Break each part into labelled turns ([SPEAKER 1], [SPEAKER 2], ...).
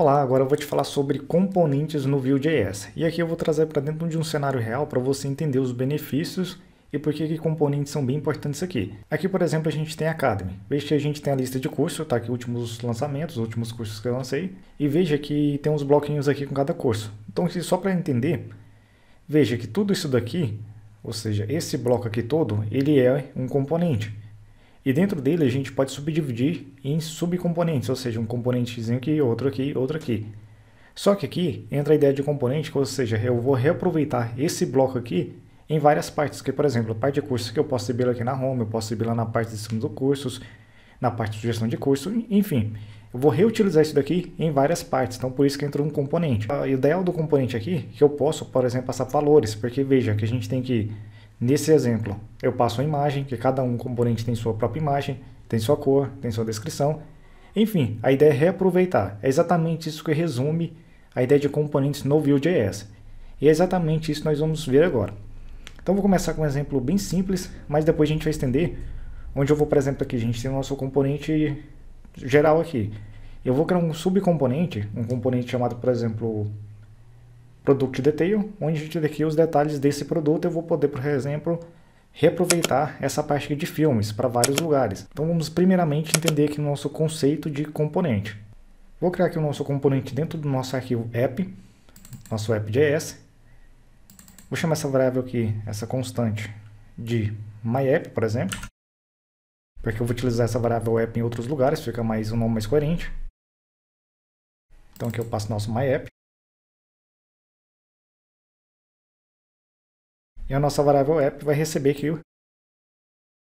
[SPEAKER 1] Olá, agora eu vou te falar sobre componentes no Vue.js. E aqui eu vou trazer para dentro de um cenário real para você entender os benefícios e por que, componentes são bem importantes aqui. Aqui, por exemplo, a gente tem a Academy. Veja que a gente tem a lista de cursos, tá aqui últimos lançamentos, os últimos cursos que eu lancei. E veja que tem uns bloquinhos aqui com cada curso. Então, só para entender, veja que tudo isso daqui, ou seja, esse bloco aqui todo, ele é um componente. E dentro dele a gente pode subdividir em subcomponentes, ou seja, um componentezinho aqui, outro aqui, outro aqui. Só que aqui entra a ideia de componente, ou seja, eu vou reaproveitar esse bloco aqui em várias partes, que por exemplo, a parte de cursos que eu posso subir aqui na home, eu posso lá na parte de cima dos cursos, na parte de sugestão de curso, enfim. Eu vou reutilizar isso daqui em várias partes, então por isso que entra um componente. A ideia do componente aqui, que eu posso, por exemplo, passar valores, porque veja que a gente tem que Nesse exemplo, eu passo a imagem, que cada um componente tem sua própria imagem, tem sua cor, tem sua descrição. Enfim, a ideia é reaproveitar. É exatamente isso que resume a ideia de componentes no Vue.js. E é exatamente isso que nós vamos ver agora. Então vou começar com um exemplo bem simples, mas depois a gente vai estender, onde eu vou, por exemplo, aqui a gente tem o nosso componente geral aqui. Eu vou criar um subcomponente, um componente chamado, por exemplo, Product Detail, onde a gente aqui os detalhes desse produto, eu vou poder, por exemplo, reaproveitar essa parte de filmes para vários lugares. Então vamos primeiramente entender aqui o nosso conceito de componente. Vou criar aqui o nosso componente dentro do nosso arquivo app, nosso app.js. Vou chamar essa variável aqui, essa constante, de myApp, por exemplo.
[SPEAKER 2] Porque eu vou utilizar essa variável app em outros lugares, fica mais um nome mais coerente. Então aqui eu passo nosso myApp. e a nossa variável app vai receber aqui o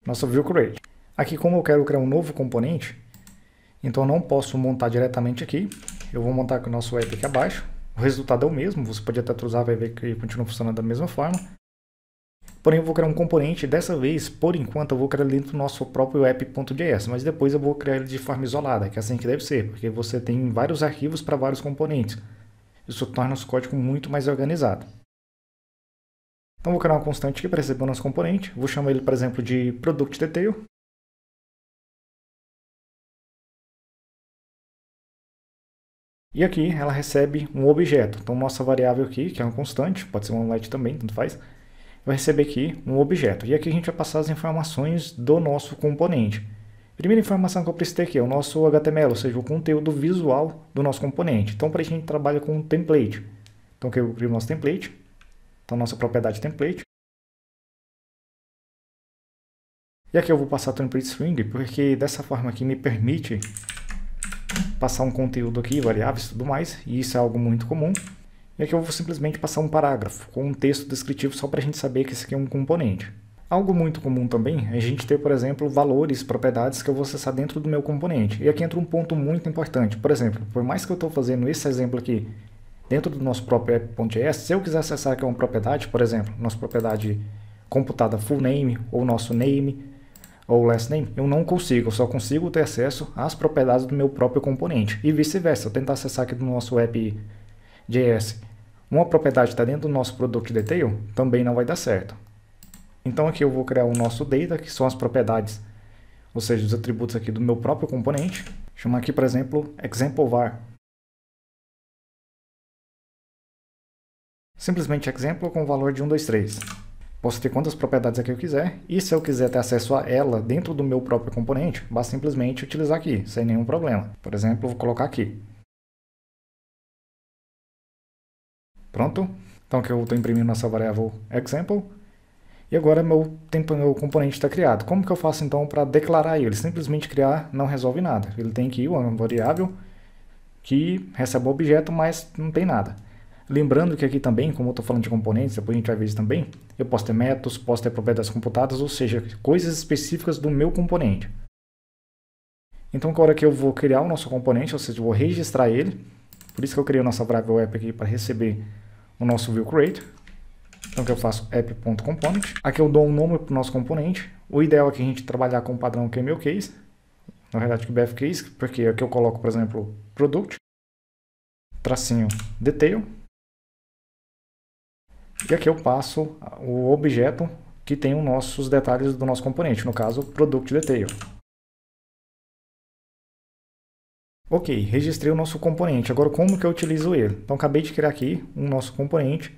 [SPEAKER 2] nosso ViewCreate. Aqui,
[SPEAKER 1] como eu quero criar um novo componente, então eu não posso montar diretamente aqui. Eu vou montar com o nosso app aqui abaixo. O resultado é o mesmo, você pode até cruzar, vai ver que continua funcionando da mesma forma. Porém, eu vou criar um componente, dessa vez, por enquanto, eu vou criar dentro do nosso próprio app.js, mas depois eu vou criar ele de forma isolada, que é assim que deve ser, porque você tem vários arquivos para vários componentes. Isso torna o seu código muito mais organizado.
[SPEAKER 2] Então vou criar uma constante aqui para receber o nosso componente. Vou chamar ele, por exemplo, de product detail. E aqui ela recebe um objeto. Então nossa variável aqui, que é uma constante, pode ser um let também, tanto faz,
[SPEAKER 1] vai receber aqui um objeto. E aqui a gente vai passar as informações do nosso componente. Primeira informação que eu preciso ter aqui é o nosso HTML, ou seja, o conteúdo visual do nosso componente.
[SPEAKER 2] Então, para a gente trabalha com um template. Então, aqui eu crio o nosso template. Então, nossa propriedade template. E aqui eu vou passar template string,
[SPEAKER 1] porque dessa forma aqui me permite passar um conteúdo aqui, variáveis e tudo mais, e isso é algo muito comum. E aqui eu vou simplesmente passar um parágrafo com um texto descritivo só para a gente saber que esse aqui é um componente. Algo muito comum também é a gente ter, por exemplo, valores, propriedades que eu vou acessar dentro do meu componente. E aqui entra um ponto muito importante. Por exemplo, por mais que eu estou fazendo esse exemplo aqui dentro do nosso próprio app.js, se eu quiser acessar aqui uma propriedade, por exemplo, nossa propriedade computada full name ou nosso name ou last name, eu não consigo, eu só consigo ter acesso às propriedades do meu próprio componente e vice-versa. Eu tentar acessar aqui do nosso app.js uma propriedade está dentro do nosso product detail, também não vai dar certo. Então aqui eu vou criar o nosso data, que são as propriedades, ou
[SPEAKER 2] seja, os atributos aqui do meu próprio componente. Chamar aqui, por exemplo, example var, simplesmente exemplo com o valor de 1, 2,
[SPEAKER 1] 3. Posso ter quantas propriedades aqui eu quiser, e se eu quiser ter acesso a ela dentro do meu próprio componente, basta simplesmente utilizar aqui, sem nenhum problema. Por exemplo, vou colocar aqui. Pronto? Então que eu estou imprimindo nossa variável example, e agora meu, tempo, meu componente está criado. Como que eu faço então para declarar ele? Simplesmente criar não resolve nada. Ele tem que ir uma variável que recebe o objeto, mas não tem nada. Lembrando que aqui também, como eu estou falando de componentes, depois a gente vai ver isso também, eu posso ter métodos, posso ter propriedades computadas, ou seja, coisas específicas do meu componente. Então, agora que eu vou criar o nosso componente, ou seja, eu vou registrar ele, por isso que eu criei a nossa variável app aqui para receber o nosso view create. Então, que eu faço app.component. Aqui eu dou um nome para o nosso componente. O ideal é que a gente trabalhar com o padrão que é meu
[SPEAKER 2] case, na verdade, que BF case, porque aqui eu coloco, por exemplo, product, tracinho detail, e aqui eu passo
[SPEAKER 1] o objeto que tem os nossos detalhes do nosso componente, no caso, Product Detail. Ok, registrei o nosso componente. Agora, como que eu utilizo ele? Então, acabei de criar aqui um nosso componente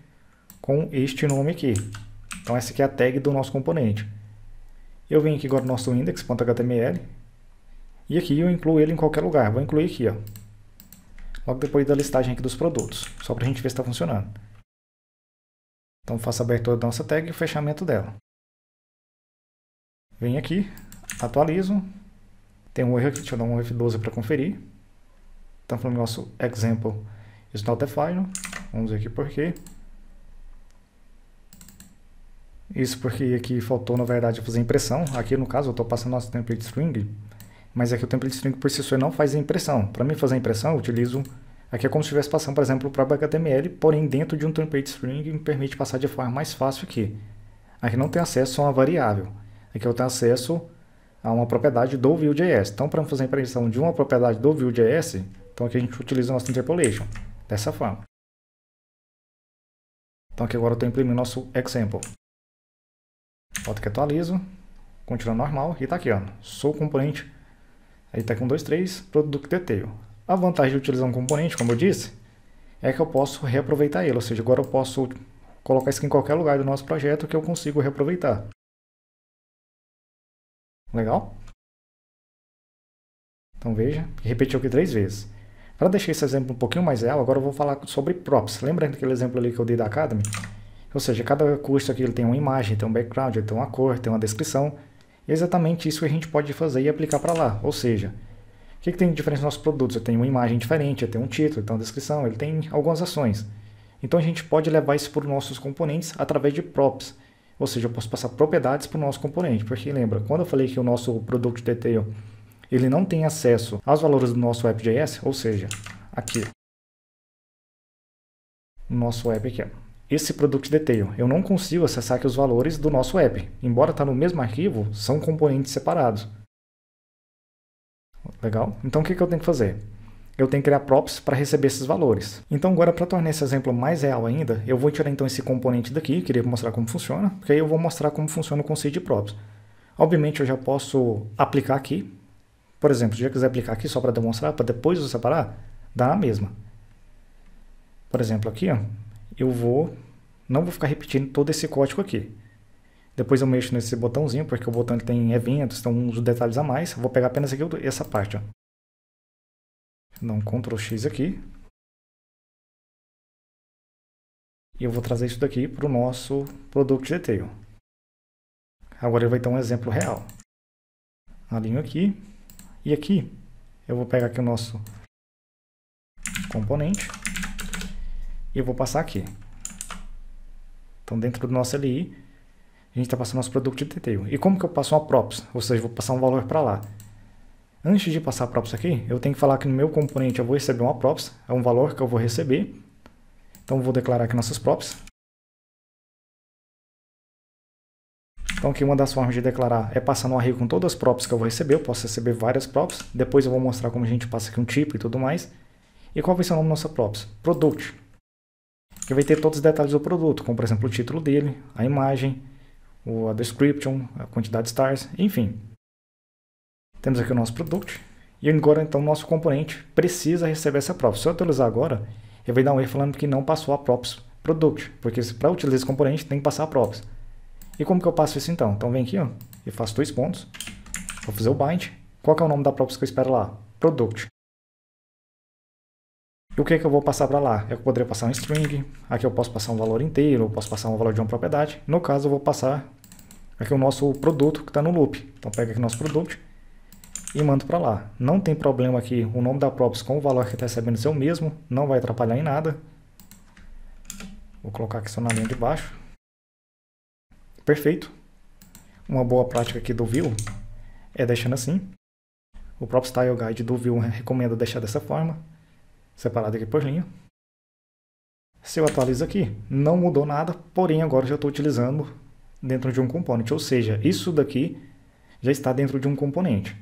[SPEAKER 1] com este nome aqui. Então, essa aqui é a tag do nosso componente. Eu venho aqui agora no nosso index.html e aqui eu incluo ele em qualquer lugar. Vou incluir aqui, ó. Logo depois da listagem aqui dos produtos, só para a gente ver se está funcionando. Então faço a abertura da nossa tag e o fechamento dela. Venho aqui, atualizo. Tem um erro aqui, deixa eu dar um F12 para conferir. Então falando nosso example is not defined. Vamos ver aqui por quê. Isso porque aqui faltou, na verdade, fazer impressão. Aqui, no caso, eu estou passando nosso template string, mas aqui o template string por si só não faz impressão. Para mim fazer impressão, eu utilizo Aqui é, é como se estivesse passando, por exemplo, para o HTML, porém dentro de um template string me permite passar de forma mais fácil aqui. Aqui não tem acesso a uma variável. Aqui eu tenho acesso a uma propriedade do Vue.js. Então, para fazer a impressão de uma propriedade do Vue.js, então aqui a gente utiliza o nosso interpolation,
[SPEAKER 2] dessa forma. Então aqui agora eu estou imprimindo nosso example. Bota que atualizo, continua normal, e está aqui, ó, sou
[SPEAKER 1] componente, aí está com dois, três, produto detail. A vantagem de utilizar um componente, como eu disse, é que eu posso reaproveitar ele, ou seja, agora eu posso colocar isso aqui em qualquer lugar do nosso
[SPEAKER 2] projeto que eu consigo reaproveitar. Legal? Então veja, repetiu aqui três vezes. Para deixar esse exemplo um pouquinho
[SPEAKER 1] mais real, agora eu vou falar sobre props. Lembra aquele exemplo ali que eu dei da Academy? Ou seja, cada curso aqui ele tem uma imagem, tem um background, tem uma cor, tem uma descrição. E é exatamente isso que a gente pode fazer e aplicar para lá. Ou seja, que, que tem de diferente nos nossos produtos? Eu tenho uma imagem diferente, eu tenho um título, eu tenho uma descrição, ele tem algumas ações. Então a gente pode levar isso para os nossos componentes através de props. Ou seja, eu posso passar propriedades para o nosso componente. Porque lembra, quando eu falei que o nosso produto detail ele não tem acesso aos valores do nosso app.js, ou seja, aqui, nosso app aqui, esse product detail, eu não consigo acessar aqui os valores do nosso app. Embora está no mesmo arquivo, são componentes separados. Legal? Então o que, que eu tenho que fazer? Eu tenho que criar props para receber esses valores. Então agora, para tornar esse exemplo mais real ainda, eu vou tirar então esse componente daqui, queria mostrar como funciona, porque aí eu vou mostrar como funciona o conceito de props. Obviamente eu já posso aplicar aqui, por exemplo, se eu quiser aplicar aqui só para demonstrar, para depois eu separar, dá na mesma. Por exemplo, aqui ó, eu vou, não vou ficar repetindo todo esse código aqui. Depois eu mexo nesse botãozinho, porque o botão tem eventos, então uns detalhes a mais.
[SPEAKER 2] Eu vou pegar apenas aqui essa parte. Ó. um Ctrl X aqui. E eu vou trazer isso daqui para o nosso Product Detail. Agora ele vai ter um exemplo real. Alinho
[SPEAKER 1] aqui. E aqui eu vou pegar aqui o nosso componente e eu vou passar aqui. Então dentro do nosso LI a gente está passando nosso produto de detail. E como que eu passo uma props? Ou seja, vou passar um valor para lá. Antes de passar a props aqui, eu tenho que falar que no meu componente eu vou receber uma props, é um valor que eu vou receber. Então vou declarar aqui nossas props. Então aqui uma das formas de declarar é passar no array com todas as props que eu vou receber, eu posso receber várias props, depois eu vou mostrar como a gente passa aqui um tipo e tudo mais. E qual vai ser o nome da nossa props? Product. Que vai ter todos os detalhes do produto, como por exemplo o título dele, a imagem, a description, a quantidade de stars, enfim. Temos aqui o nosso product. E agora, então, o nosso componente precisa receber essa props. Se eu atualizar agora, ele vai dar um erro falando que não passou a props product, porque para utilizar esse componente tem que passar a props. E como que eu passo isso então? Então vem aqui, ó, e faço dois pontos. Vou fazer o bind. Qual que é o nome da props que eu espero lá? Product. E o que, é que eu vou passar para lá? Eu poderia passar um string, aqui eu posso passar um valor inteiro, eu posso passar um valor de uma propriedade. No caso, eu vou passar aqui é o nosso produto que está no loop. Então pega aqui o nosso produto e manda para lá. Não tem problema aqui o nome da props com o valor que está recebendo ser o mesmo, não vai atrapalhar em nada. Vou colocar aqui só na linha de baixo. Perfeito. Uma boa prática aqui do Vue é deixando assim. O próprio Style Guide do Vue recomenda deixar dessa forma, separado aqui por linha. Se eu atualizo aqui, não mudou nada, porém agora já estou utilizando dentro de um componente, ou seja, isso daqui já está dentro de um componente.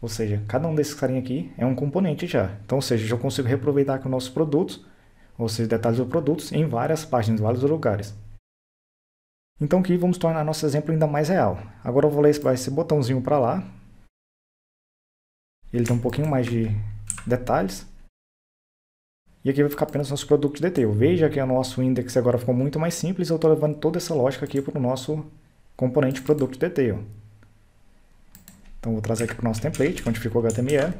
[SPEAKER 1] Ou seja, cada um desses carinhas aqui é um componente já. Então, ou seja, eu consigo reaproveitar com nossos produtos, ou seja, detalhes do produtos, em várias páginas, em vários lugares. Então aqui vamos tornar nosso exemplo ainda mais real. Agora eu vou levar esse botãozinho para lá. Ele tem um pouquinho mais de detalhes. E aqui vai ficar apenas nosso produto DT. Veja que o nosso index agora ficou muito mais simples. Eu estou levando toda essa lógica aqui para o nosso componente produto DT. Então, vou trazer aqui para o nosso template, onde ficou o HTML.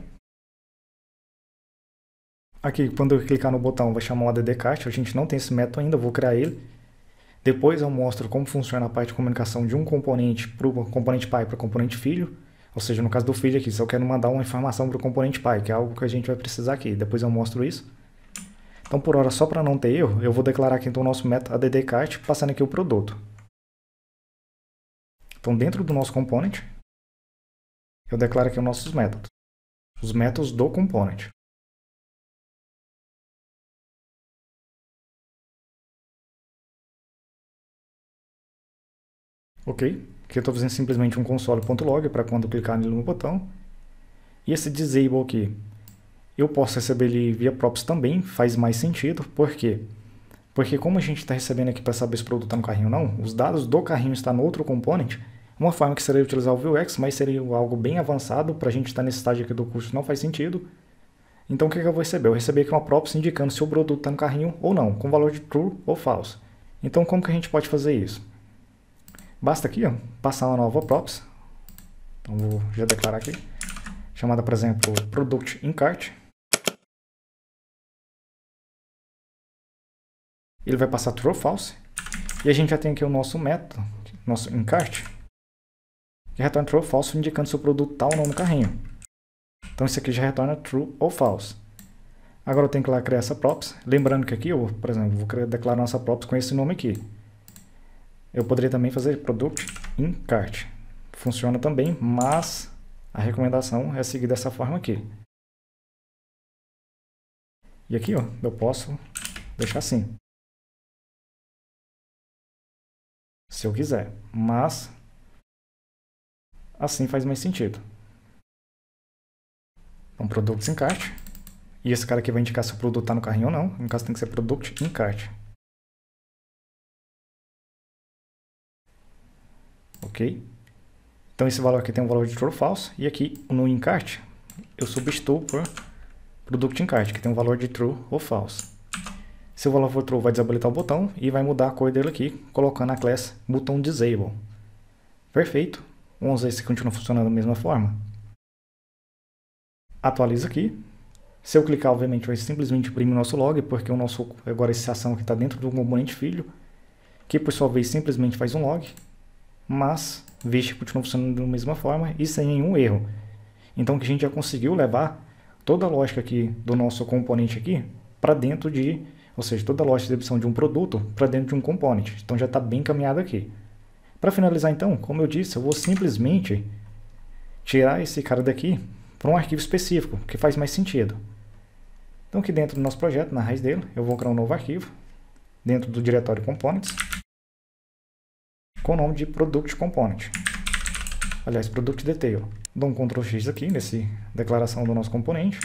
[SPEAKER 1] Aqui, quando eu clicar no botão, vai chamar o ADDCast. A gente não tem esse método ainda, eu vou criar ele. Depois eu mostro como funciona a parte de comunicação de um componente para o componente pai para o componente filho. Ou seja, no caso do filho aqui, se eu quero mandar uma informação para o componente pai, que é algo que a gente vai precisar aqui. Depois eu mostro isso. Então, por hora, só para não ter erro, eu vou declarar aqui então o nosso método addCart, passando aqui o
[SPEAKER 2] produto. Então, dentro do nosso component, eu declaro aqui os nossos métodos. Os métodos do component. Ok? Aqui eu estou fazendo simplesmente um console.log para quando
[SPEAKER 1] clicar nele no botão. E esse disable aqui, eu posso receber ele via props também, faz mais sentido, por quê? Porque como a gente está recebendo aqui para saber se o produto está no carrinho ou não, os dados do carrinho estão no outro component, uma forma que seria utilizar o Vuex, mas seria algo bem avançado, para a gente estar tá nesse estágio aqui do curso não faz sentido. Então o que, que eu vou receber? Eu recebi aqui uma props indicando se o produto está no carrinho ou não, com valor de true ou false. Então como que a gente pode fazer isso? Basta aqui ó, passar uma nova props, então vou
[SPEAKER 2] já declarar aqui, chamada por exemplo product in cart, ele vai passar true ou false. E a gente já tem aqui o nosso método, nosso encarte, que retorna true ou false, indicando se o
[SPEAKER 1] produto está ou não no carrinho. Então isso aqui já retorna true ou false. Agora eu tenho que lá criar essa props. Lembrando que aqui, eu, por exemplo, vou declarar nossa props com esse nome aqui. Eu poderia também fazer product cart. Funciona também, mas
[SPEAKER 2] a recomendação é seguir dessa forma aqui. E aqui ó, eu posso deixar assim. se eu quiser, mas assim faz mais sentido. Então, produtos encarte. E esse cara aqui vai indicar se o produto está no carrinho ou não. No caso, tem que ser product encarte. Ok? Então, esse valor aqui tem um valor de true ou
[SPEAKER 1] falso. E aqui, no encarte, eu substituo por product encarte, que tem um valor de true ou falso. Se o valor for true, vai desabilitar o botão e vai mudar a cor dele aqui, colocando a classe botão disable. Perfeito. Vamos ver se continua funcionando da mesma forma. Atualiza aqui. Se eu clicar, obviamente, vai simplesmente imprimir o nosso log, porque o nosso agora essa ação aqui está dentro do componente filho, que por sua vez simplesmente faz um log, mas viste continua funcionando da mesma forma e sem nenhum erro. Então que a gente já conseguiu levar toda a lógica aqui do nosso componente aqui para dentro de ou seja, toda a loja de exibição de um produto para dentro de um component. Então já está bem encaminhado aqui. Para finalizar então, como eu disse, eu vou simplesmente tirar esse cara daqui para um arquivo específico, que faz mais sentido. Então aqui dentro do nosso projeto, na raiz dele, eu vou criar um novo arquivo, dentro do diretório components, com o nome de product component. Aliás, product detail.
[SPEAKER 2] Dou um Ctrl X aqui, nesse declaração do nosso componente,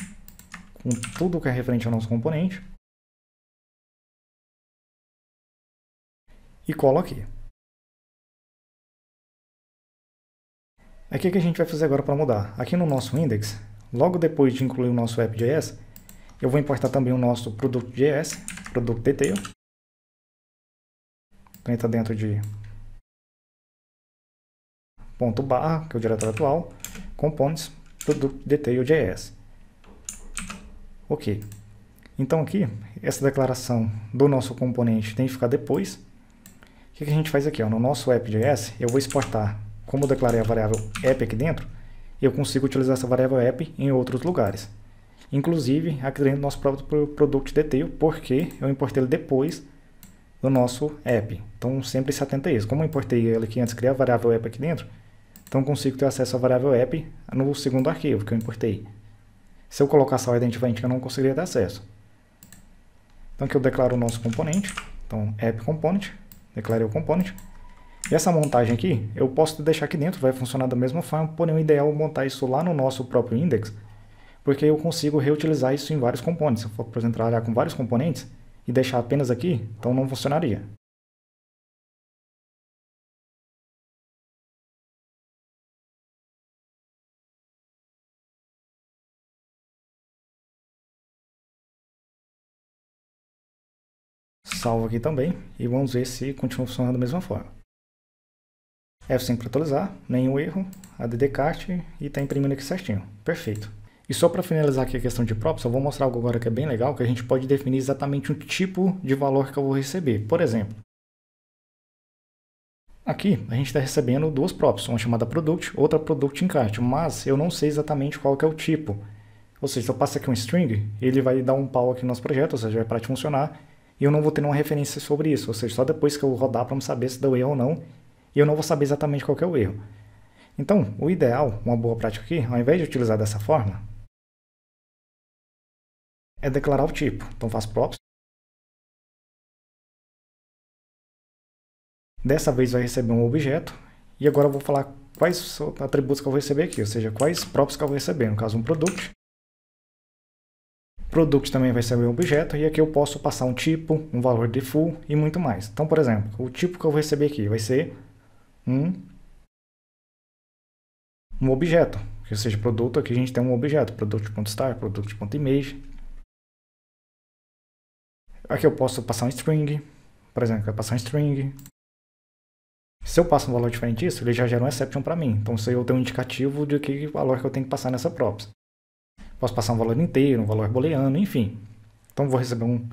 [SPEAKER 2] com tudo que é referente ao nosso componente. e colo aqui. É o que a gente vai fazer agora para mudar. Aqui no nosso index, logo depois de incluir o nosso app.js, eu vou importar também o nosso product.js, product detail. Então entra dentro de ponto barra, que é o diretório atual,
[SPEAKER 1] components, product detail.js. Ok. Então aqui, essa declaração do nosso componente tem que ficar depois, que, que a gente faz aqui? Ó? No nosso app.js, eu vou exportar. Como eu declarei a variável app aqui dentro, eu consigo utilizar essa variável app em outros lugares. Inclusive, aqui dentro do nosso próprio product detail, porque eu importei ele depois do nosso app. Então, sempre se atenta a isso. Como eu importei ele aqui antes, criar a variável app aqui dentro, então consigo ter acesso à variável app no segundo arquivo que eu importei. Se eu colocar só identificante, eu não conseguiria ter acesso. Então, aqui eu declaro o nosso componente, então app component, declarei o component. E essa montagem aqui, eu posso deixar aqui dentro, vai funcionar da mesma forma, porém o ideal é montar isso lá no nosso próprio index, porque eu consigo reutilizar isso em vários componentes. Se eu for, por
[SPEAKER 2] exemplo, trabalhar com vários componentes e deixar apenas aqui, então não funcionaria. salvo aqui também e vamos ver se continua funcionando da mesma forma. F5 para atualizar, nenhum erro, cart e
[SPEAKER 1] está imprimindo aqui certinho. Perfeito. E só para finalizar aqui a questão de props, eu vou mostrar algo agora que é bem legal, que a gente pode definir exatamente o tipo de valor que eu vou receber. Por exemplo, Aqui a gente está recebendo duas props, uma chamada product, outra product cart, mas eu não sei exatamente qual que é o tipo. Ou seja, se eu passo aqui um string, ele vai dar um pau aqui no nosso projeto, ou seja, vai parar de funcionar, e eu não vou ter nenhuma referência sobre isso, ou seja, só depois que eu rodar para saber se deu erro ou não, e eu não vou saber exatamente qual é o erro. Então, o ideal, uma boa
[SPEAKER 2] prática aqui, ao invés de utilizar dessa forma, é declarar o tipo. Então, faz props. Dessa vez vai receber um objeto, e agora eu vou falar quais atributos que eu vou receber aqui, ou
[SPEAKER 1] seja, quais props que eu vou receber, no caso um product Product também vai ser meu objeto e aqui eu posso passar um tipo, um valor de full e muito mais. Então, por exemplo, o tipo que eu vou receber aqui vai ser um, um objeto, que seja produto, aqui a gente tem um objeto, product.star, product.image. Aqui eu posso passar um string, por exemplo, eu quero passar um string. Se eu passo um valor diferente disso, ele já gera um exception para mim. Então, isso aí eu tenho um indicativo de que valor que eu tenho que passar nessa props. Posso passar um valor inteiro, um valor booleano, enfim. Então vou receber um,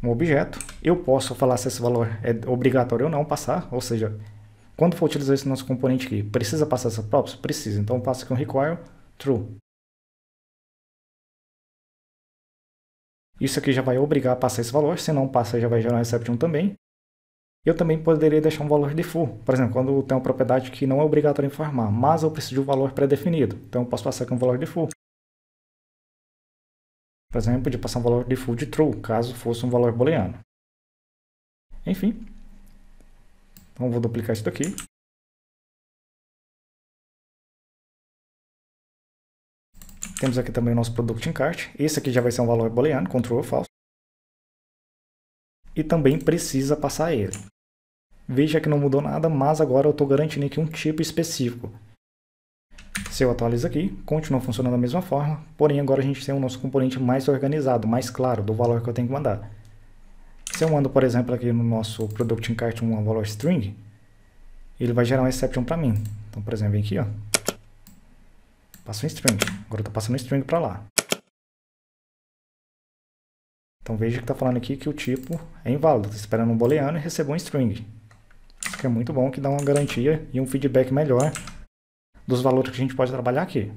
[SPEAKER 1] um objeto. Eu posso falar se esse valor é obrigatório ou não
[SPEAKER 2] passar, ou seja, quando for utilizar esse nosso componente aqui, precisa passar essa props? Precisa. Então eu passo aqui um require true. Isso aqui já vai obrigar a passar esse valor, se não passa já vai gerar um exception também. Eu também poderia
[SPEAKER 1] deixar um valor default, por exemplo, quando tem uma propriedade que não é obrigatório informar, mas eu preciso de um valor pré-definido,
[SPEAKER 2] então eu posso passar aqui um valor default. Por exemplo, de passar um valor default de true, caso fosse um valor booleano. Enfim. Então vou duplicar isso daqui. Temos aqui também o nosso product encart. Esse aqui já vai ser um valor booleano, true ou false. E também precisa passar ele.
[SPEAKER 1] Veja que não mudou nada, mas agora eu estou garantindo aqui um tipo específico. Se eu atualizo aqui, continua funcionando da mesma forma, porém agora a gente tem o nosso componente mais organizado, mais claro do valor que eu tenho que mandar. Se eu mando, por exemplo, aqui no nosso Product Cart um valor string, ele vai gerar um exception para mim. Então, por exemplo, vem aqui, ó. Passa um string. Agora eu tô passando um string para lá. Então veja que está falando aqui que o tipo é inválido. Está esperando um booleano e recebeu um string. Isso que é muito bom, que dá uma garantia e um feedback melhor dos valores que a gente pode trabalhar aqui.